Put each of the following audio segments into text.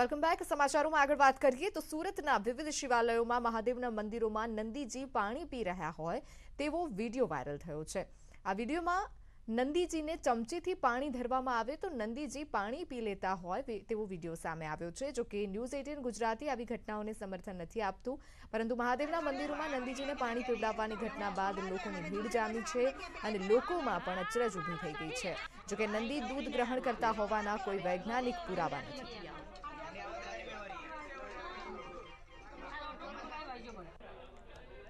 welcome back સમાચારોમાં આગળ વાત કરીએ તો સુરતના વિવિધ શિવાલયોમાં મહાદેવના મંદિરોમાં નંદીજી પાણી પી રહ્યા હોય તેવો વિડીયો વાયરલ થયો છે આ વિડીયોમાં નંદીજીને ચમચીથી પાણી ધરવામાં આવે તો નંદીજી પાણી પી લેતા હોય તેવો વિડીયો સામે આવ્યો છે જોકે ન્યૂઝ એટીન ગુજરાતી આવી ઘટનાઓને સમર્થન નથી આપતું પરંતુ મહાદેવના મંદિરોમાં નંદીજીને પાણી પીવડાવવાની ઘટના બાદ લોકોની ભીડ જામી છે અને લોકોમાં પણ અચરજ ઊભી થઈ ગઈ છે જોકે નંદી દૂધ ગ્રહણ કરતા હોવાના કોઈ વૈજ્ઞાનિક પુરાવા નથી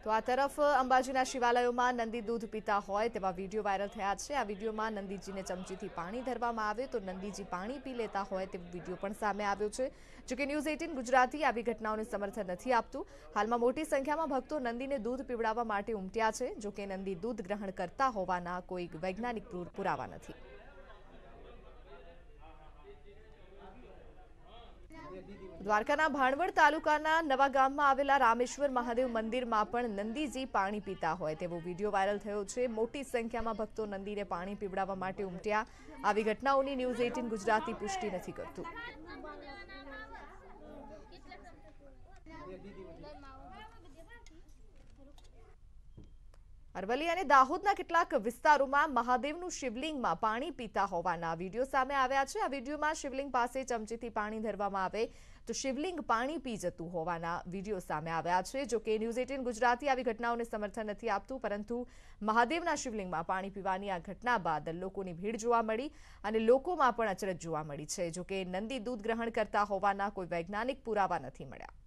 તો આ તરફ અંબાજીના શિવાલયોમાં નંદી દૂધ પીતા હોય તેવા વિડીયો વાયરલ થયા છે આ વિડીયોમાં નંદીજીને ચમચીથી પાણી ધરવામાં આવે તો નંદીજી પાણી પી લેતા હોય તેવો વિડીયો પણ સામે આવ્યો છે જોકે ન્યૂઝ એઇટીન ગુજરાતી આવી ઘટનાઓને સમર્થન નથી આપતું હાલમાં મોટી સંખ્યામાં ભક્તો નંદીને દૂધ પીવડાવવા માટે ઉમટ્યા છે જોકે નંદી દૂધ ગ્રહણ કરતા હોવાના કોઈ વૈજ્ઞાનિક પુરાવા નથી દ્વારકાના ભાણવડ તાલુકાના નવા ગામમાં આવેલા રામેશ્વર મહાદેવ મંદિરમાં પણ નંદીજી પાણી પીતા હોય તેવો વિડીયો વાયરલ થયો છે મોટી સંખ્યામાં ભક્તો નંદીને પાણી પીવડાવવા માટે ઉમટ્યા આવી ઘટનાઓની ન્યૂઝ એઇટીન ગુજરાતી પુષ્ટિ નથી કરતું અરવલ્લી અને દાહોદના કેટલાક વિસ્તારોમાં મહાદેવનું શિવલિંગમાં પાણી પીતા હોવાના વિડીયો સામે આવ્યા છે આ વિડીયોમાં શિવલિંગ પાસે ચમચીથી પાણી ધરવામાં આવે તો શિવલિંગ પાણી પી જતું હોવાના વિડીયો સામે આવ્યા છે જો કે ન્યૂઝ એટીન ગુજરાતી આવી ઘટનાઓને સમર્થન નથી આપતું પરંતુ મહાદેવના શિવલિંગમાં પાણી પીવાની આ ઘટના બાદ લોકોની ભીડ જોવા મળી અને લોકોમાં પણ અચરજ જોવા મળી છે જો કે નંદી દૂધ ગ્રહણ કરતા હોવાના કોઈ વૈજ્ઞાનિક પુરાવા નથી મળ્યા